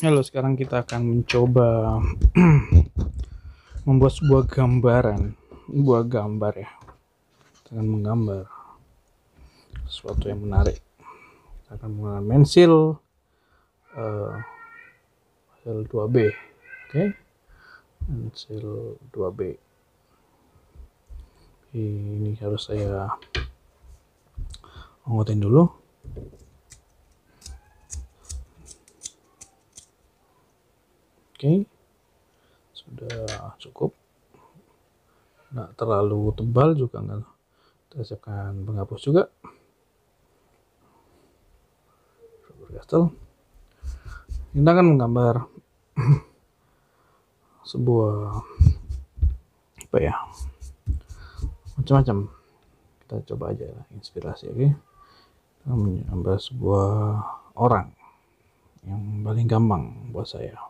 Halo, sekarang kita akan mencoba membuat sebuah gambaran, sebuah gambar ya. Kita menggambar sesuatu yang menarik. Kita akan menggunakan pensil uh, eh, 2B, oke? Okay? Pensil 2B. Ini harus saya onggotin dulu. Oke. Sudah cukup. Nah, terlalu tebal juga enggak. Kita siapkan penghapus juga. Castle. Ya, kita akan menggambar sebuah apa ya macam-macam kita coba aja inspirasi oke kita menggambar sebuah orang yang paling gampang buat saya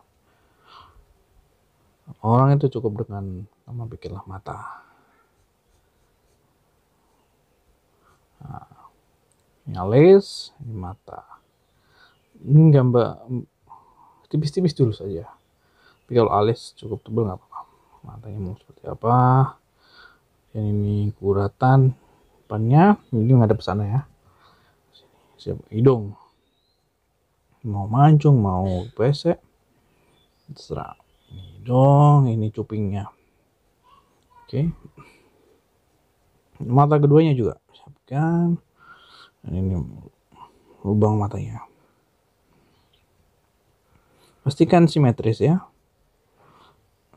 Orang itu cukup dengan nama bikinlah mata. Nah, ini alis, mata. Ini gambar tipis-tipis dulu saja. Tapi kalau alis cukup tebal nggak apa-apa. Matanya mau seperti apa? Dan ini kuratan depannya. Ini nggak ada pesannya ya. Siap hidung. Mau mancung, mau pesek, terserah ini dong ini cupingnya oke okay. mata keduanya juga siapkan dan ini lubang matanya pastikan simetris ya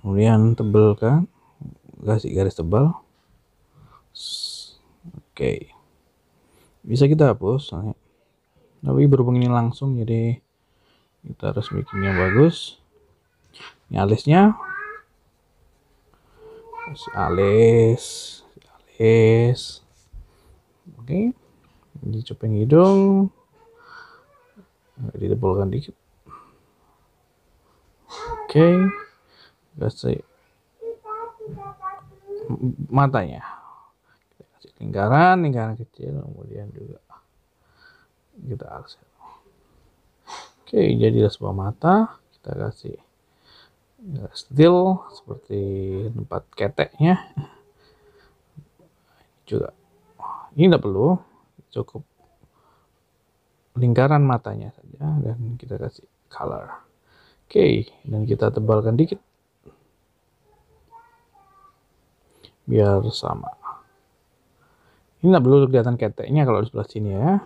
kemudian tebalkan kasih garis tebal oke okay. bisa kita hapus tapi berhubung ini langsung jadi kita harus bikinnya bagus ini alisnya si alis alis oke okay. ini cuping hidung ditebalkan dikit oke okay. kasih matanya kasih lingkaran lingkaran kecil kemudian juga kita aksen oke jadi jadilah sebuah mata kita kasih Ya, steel seperti tempat keteknya juga ini tidak perlu cukup lingkaran matanya saja dan kita kasih color oke okay, dan kita tebalkan dikit biar sama ini tidak perlu kelihatan keteknya kalau di sebelah sini ya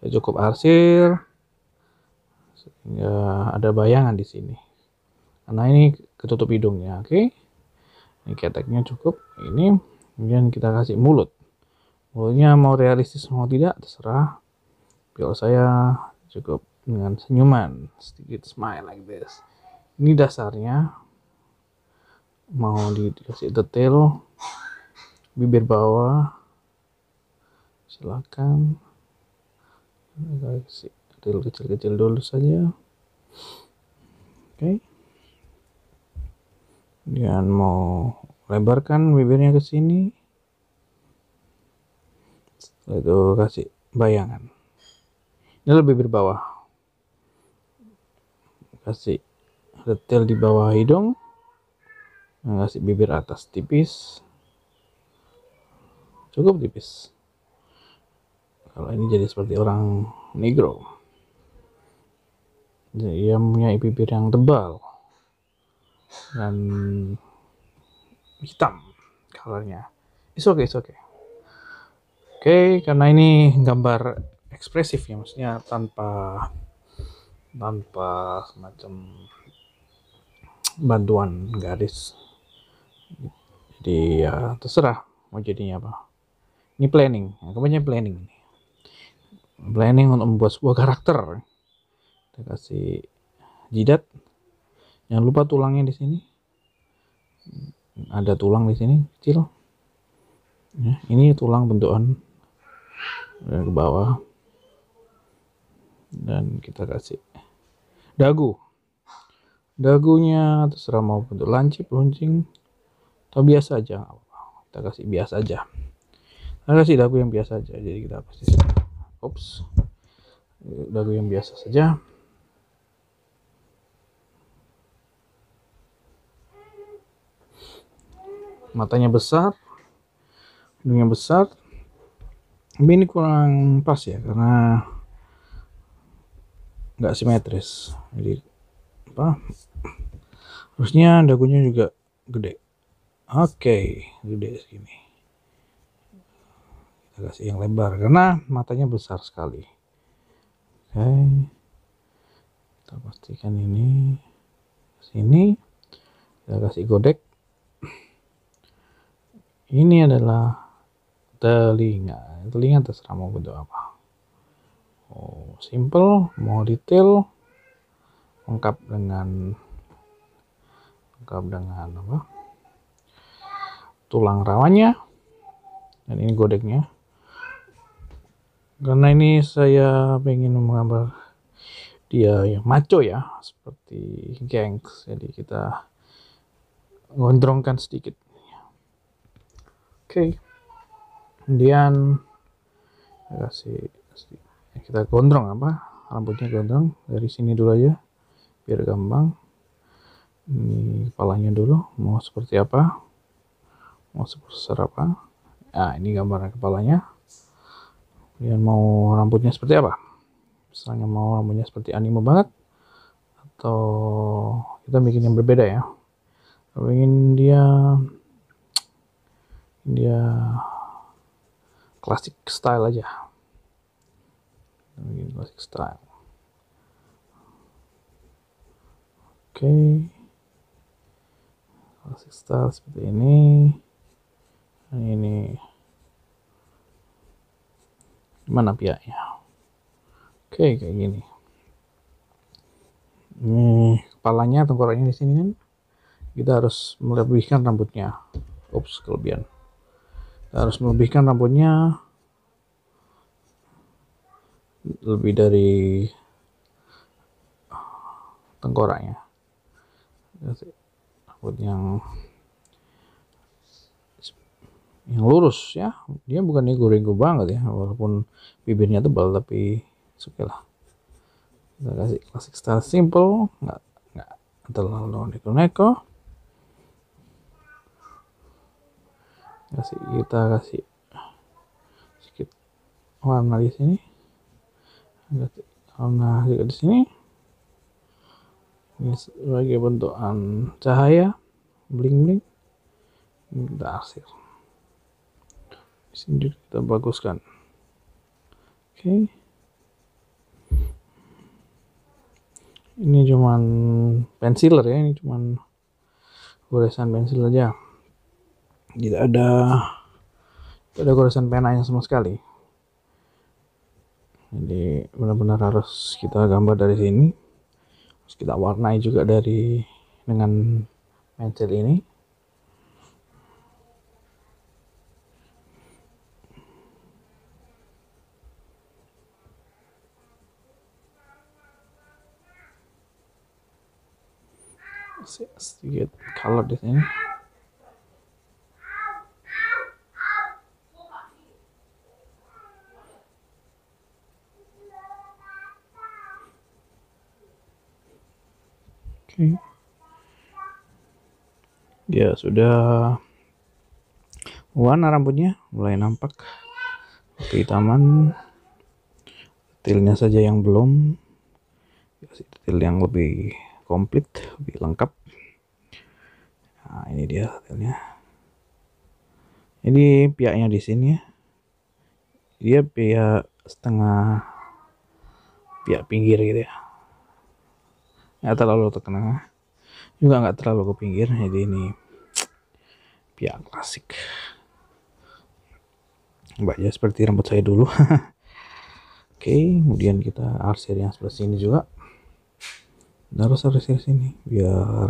kita ya, cukup arsir sehingga ada bayangan di sini karena ini ketutup hidungnya, oke. Okay? Ini keteknya cukup. Ini kemudian kita kasih mulut. Mulutnya mau realistis mau tidak terserah. Biar saya cukup dengan senyuman, sedikit smile like this. Ini dasarnya mau dikasih detail bibir bawah silakan kasih detail kecil-kecil dulu saja oke okay dan mau lebarkan bibirnya ke sini setelah itu kasih bayangan ini lebih berbawah kasih detail di bawah hidung dan kasih bibir atas tipis cukup tipis kalau ini jadi seperti orang negro jadi ia punya bibir yang tebal dan hitam colornya. It's okay, it's okay. Oke, okay, karena ini gambar ekspresif ya, maksudnya tanpa tanpa semacam bantuan garis. Jadi ya terserah mau jadinya apa. Ini planning, kemudian planning ini. Planning untuk membuat sebuah karakter. Kita kasih jidat jangan lupa tulangnya di sini ada tulang di sini kecil ya, ini tulang bentukan dan ya, ke bawah dan kita kasih dagu dagunya terserah mau bentuk lancip runcing atau biasa aja kita kasih biasa aja kita kasih dagu yang biasa aja jadi kita kasih ops dagu yang biasa saja matanya besar hidungnya besar tapi ini kurang pas ya karena nggak simetris jadi apa harusnya dagunya juga gede oke okay, gede segini kita kasih yang lebar karena matanya besar sekali oke okay. kita pastikan ini sini kita kasih godek ini adalah telinga. Telinga terserah mau bentuk apa. Oh, simple, mau detail, lengkap dengan lengkap dengan apa? Tulang rawannya Dan ini godeknya. Karena ini saya pengen menggambar dia yang maco ya, seperti gengs. Jadi kita gondrongkan sedikit Oke, kemudian kita kasih, eh, kita gondrong apa rambutnya gondrong dari sini dulu aja biar gampang ini kepalanya dulu mau seperti apa mau sebesar apa nah ini gambaran kepalanya kemudian mau rambutnya seperti apa misalnya mau rambutnya seperti anime banget atau kita bikin yang berbeda ya kalau dia dia klasik style aja bikin klasik style oke okay. klasik style seperti ini dan ini mana pihaknya oke okay, kayak gini ini kepalanya tengkoraknya di sini kan kita harus melebihkan rambutnya ups kelebihan harus melebihkan rambutnya lebih dari tengkoraknya rambut yang yang lurus ya dia bukan nego-nego banget ya walaupun bibirnya tebal tapi oke lah kita kasih classic style simple nggak nggak terlalu neko-neko kasih kita kasih sedikit warna di sini warna juga di sini ini sebagai bentukan cahaya bling bling kita arsir di sini juga kita baguskan oke okay. ini cuman pensiler ya ini cuman goresan pensil aja tidak ada tidak ada goresan pena yang sama sekali jadi benar-benar harus kita gambar dari sini harus kita warnai juga dari dengan pensil ini sedikit color di sini Oke. Okay. Ya, sudah warna rambutnya mulai nampak. hitaman Detailnya saja yang belum. Detail yang lebih komplit, lebih lengkap. Nah, ini dia detailnya. Ini pihaknya di sini ya. Dia pihak setengah pihak pinggir gitu ya nggak terlalu terkena juga nggak terlalu ke pinggir jadi ini pihak klasik Mbak ya seperti rambut saya dulu oke okay, kemudian kita arsir yang sebelah sini juga harus arsir sini biar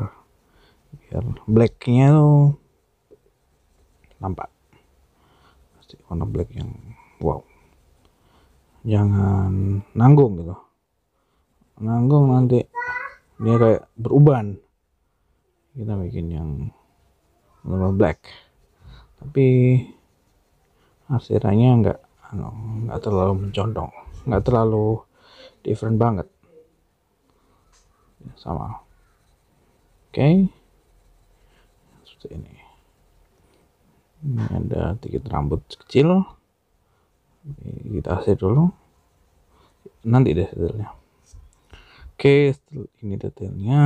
biar blacknya tuh nampak pasti warna black yang wow jangan nanggung gitu nanggung nanti ini kayak beruban kita bikin yang normal black tapi hasilnya nggak nggak terlalu mencondong nggak terlalu different banget ya, sama oke okay. seperti ini ini ada sedikit rambut kecil kita asir dulu nanti deh hasilnya Oke, ini detailnya.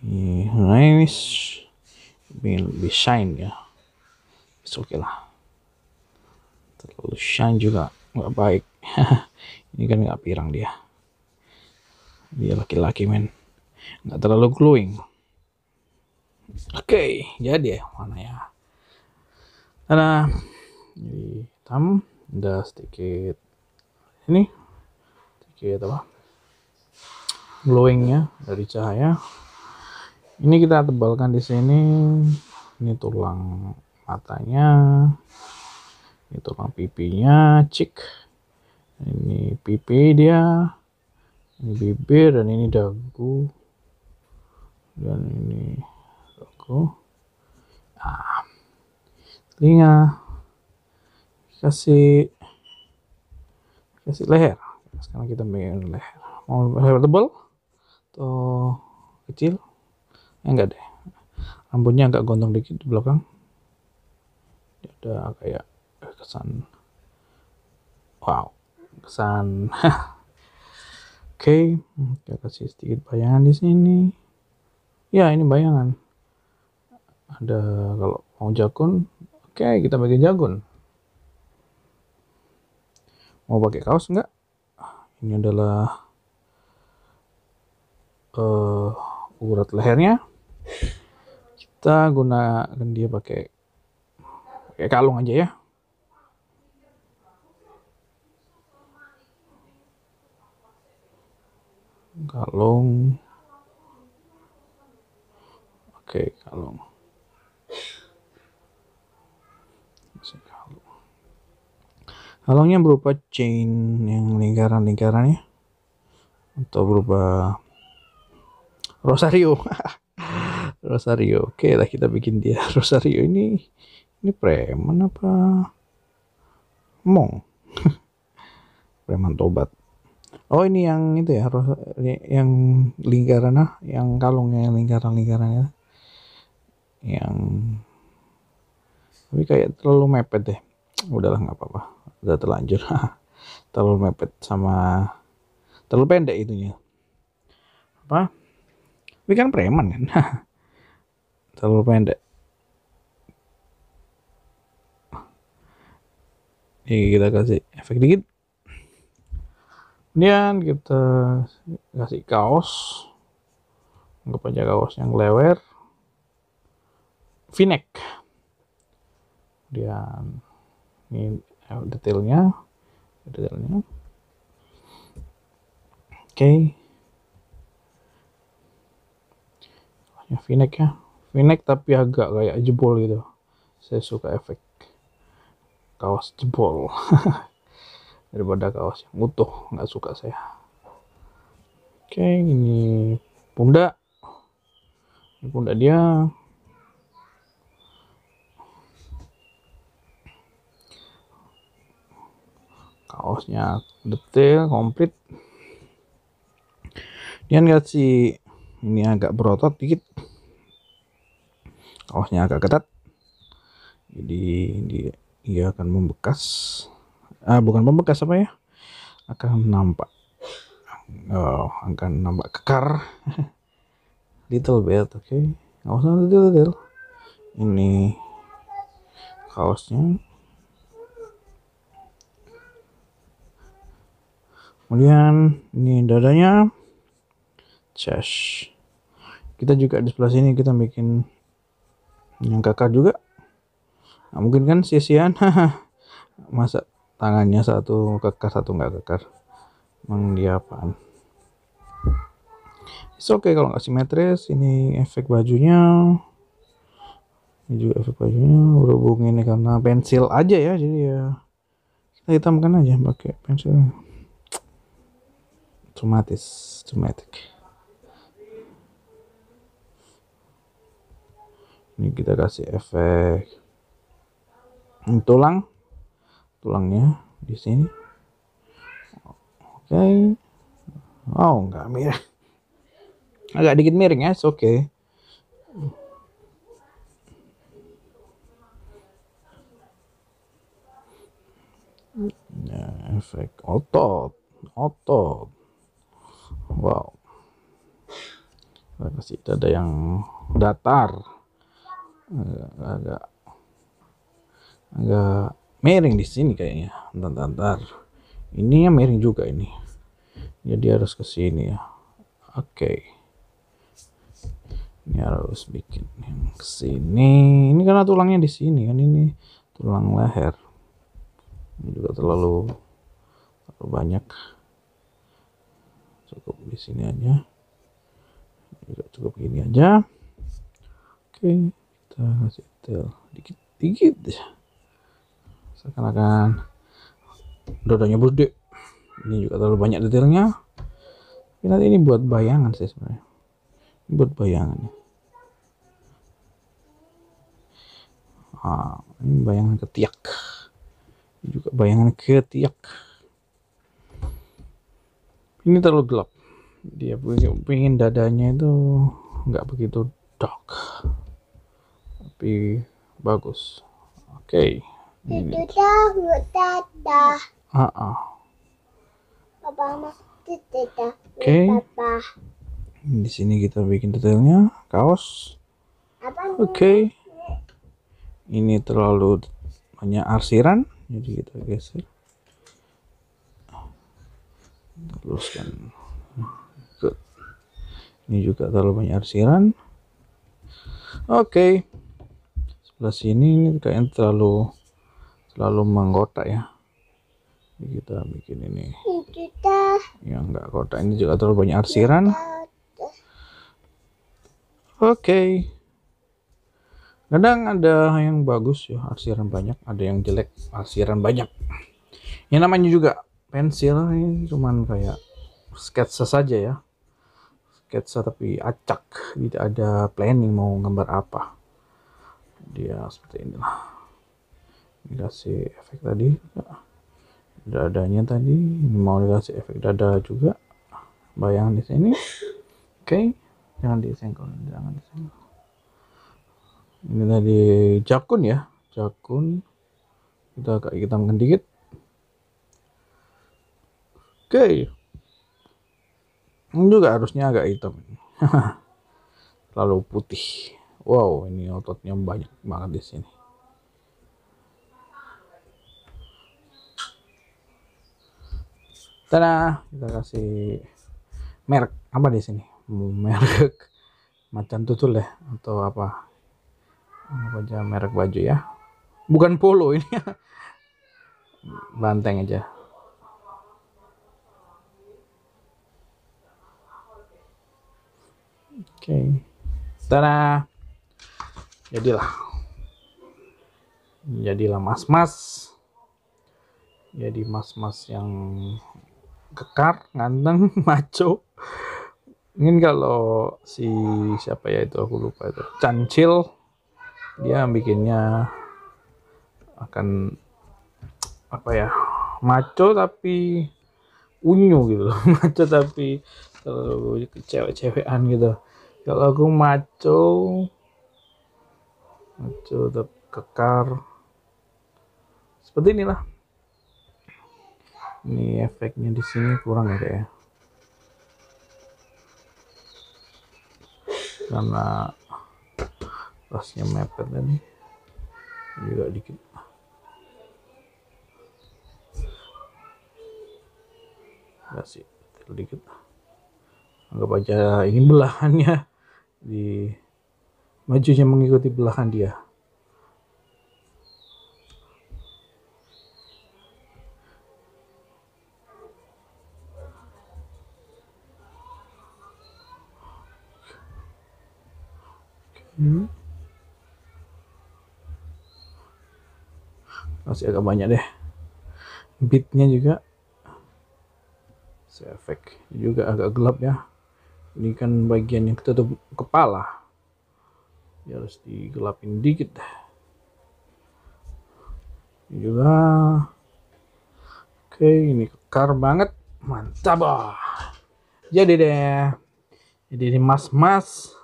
Ini nice. Ingin lebih shine ya. Oke okay lah. Terlalu shine juga nggak baik. ini kan nggak pirang dia. Dia laki-laki men. Nggak terlalu glowing. Oke, okay, jadi ya, mana ya? Nah, hitam, udah sedikit ini sedikit gitu apa glowingnya dari cahaya ini kita tebalkan di sini ini tulang matanya ini tulang pipinya cik ini pipi dia ini bibir dan ini dagu dan ini dagu ah, telinga kasih kasih leher sekarang kita bikin leher mau leher tebal atau kecil ya enggak deh rambutnya agak gondong dikit di belakang ada ya kayak kesan wow kesan oke okay. kita kasih sedikit bayangan di sini ya ini bayangan ada kalau mau jagun oke okay, kita bagi jagun mau pakai kaos enggak ini adalah uh, urat lehernya kita gunakan dia pakai pakai kalung aja ya kalung oke kalung Halongnya berupa chain yang lingkaran-lingkaran ya. Atau berupa Rosario. Rosario. Oke lah kita bikin dia. Rosario ini ini preman apa? Mong. preman tobat. Oh ini yang itu ya, yang lingkaran ah, yang kalungnya yang lingkaran-lingkaran ya. Yang tapi kayak terlalu mepet deh. Udahlah nggak apa-apa udah terlanjur terlalu mepet sama terlalu pendek itunya apa ini kan preman kan terlalu pendek ini kita kasih efek dikit kemudian kita kasih kaos anggap aja kaos yang lewer v kemudian ini Ya, detailnya detailnya oke okay. V-neck ya V-neck tapi agak kayak jebol gitu saya suka efek kaos jebol daripada kaos yang utuh nggak suka saya oke okay, ini pundak ini pundak dia kaosnya detail komplit dia sih ini agak berotot dikit kaosnya agak ketat jadi dia, dia akan membekas ah bukan membekas apa ya akan nampak oh, akan nampak kekar little bit oke okay. kaosnya little, little ini kaosnya kemudian ini dadanya chest kita juga di sebelah sini kita bikin yang kakak juga nah, mungkin kan sisian masa tangannya satu kekar satu enggak kekar emang dia apaan oke okay kalau nggak simetris ini efek bajunya ini juga efek bajunya berhubung ini karena pensil aja ya jadi ya kita hitamkan aja pakai pensil traumatis traumatic ini kita kasih efek tulang tulangnya di sini oke okay. oh nggak mirip agak dikit miring ya oke okay. Ya, efek otot, otot wow masih ada yang datar eh, agak agak miring di sini kayaknya entar entar ini yang miring juga ini jadi harus ke sini ya oke okay. ini harus bikin yang ke sini ini karena tulangnya di sini kan ini tulang leher ini juga terlalu terlalu banyak cukup di sini aja juga cukup gini aja oke kita kasih detail dikit-dikit seakan-akan dodanya berde ini juga terlalu banyak detailnya tapi nanti ini buat bayangan sih sebenarnya ini buat bayangan ya. ah, ini bayangan ketiak ini juga bayangan ketiak ini terlalu gelap dia pengen dadanya itu nggak begitu dark tapi bagus oke okay. itu dah dada ah ah papa oke okay. di sini kita bikin detailnya kaos oke okay. ini terlalu banyak arsiran jadi kita geser teruskan good ini juga terlalu banyak arsiran oke okay. sebelah sini ini kayaknya terlalu terlalu menggotak ya ini kita bikin ini Yang enggak kota ini juga terlalu banyak arsiran oke okay. kadang ada yang bagus ya arsiran banyak ada yang jelek arsiran banyak yang namanya juga pensil ini cuman kayak sketsa saja ya sketsa tapi acak tidak ada planning mau gambar apa dia seperti inilah dikasih efek tadi dadanya tadi ini mau dikasih efek dada juga bayang di sini oke okay. jangan disenggol jangan disenggol ini tadi jakun ya jakun kita agak hitamkan dikit Oke. Ini juga harusnya agak hitam. Lalu putih. Wow, ini ototnya banyak banget di sini. Tada, kita kasih merek apa di sini? Merek macan tutul ya atau apa? Apa aja merek baju ya? Bukan polo ini. Banteng aja. Oke. Okay. Tada. Jadilah. Jadilah mas-mas. Jadi mas-mas yang kekar, nganteng, maco. Mungkin kalau si siapa ya itu aku lupa itu. Cancil dia bikinnya akan apa ya? Maco tapi unyu gitu Maco tapi terlalu cewek-cewekan gitu kalau aku maco maco tetap kekar seperti inilah ini efeknya di sini kurang ya ya karena rasnya mepet ini juga dikit kasih dikit anggap aja ini belahannya di majunya mengikuti belahan dia. Hmm. Masih agak banyak deh. Beatnya juga. Saya efek juga agak gelap ya ini kan bagian yang ketutup kepala ya harus digelapin dikit ini juga oke ini kekar banget mantap oh. jadi deh jadi ini mas-mas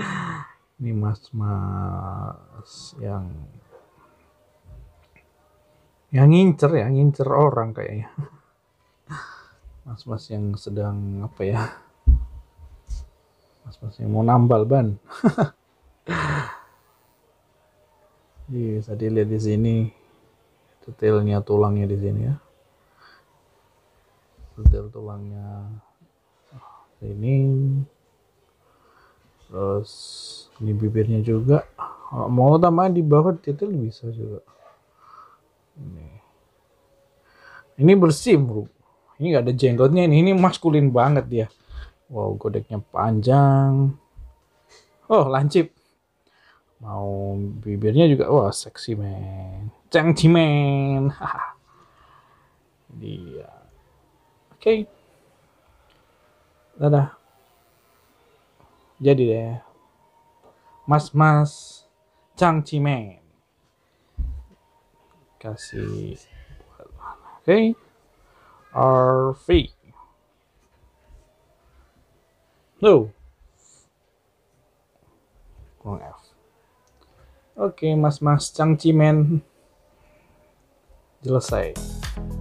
ini mas-mas yang yang ngincer ya ngincer orang kayaknya mas-mas yang sedang apa ya mas-mas mau nambal ban Iya, tadi lihat di sini detailnya tulangnya di sini ya. Detail tulangnya ini terus ini bibirnya juga mau tambahin di bawah detail bisa juga ini ini bersih bro ini gak ada jenggotnya ini ini maskulin banget dia Wow, godeknya panjang. Oh, lancip. Mau bibirnya juga, wah seksi men. Cengci men. Dia. Oke. Okay. Dadah. Jadi deh. Mas-mas cangci men. Kasih. Oke. Okay lu, Kurang F. Oke, mas-mas cangcimen. Selesai.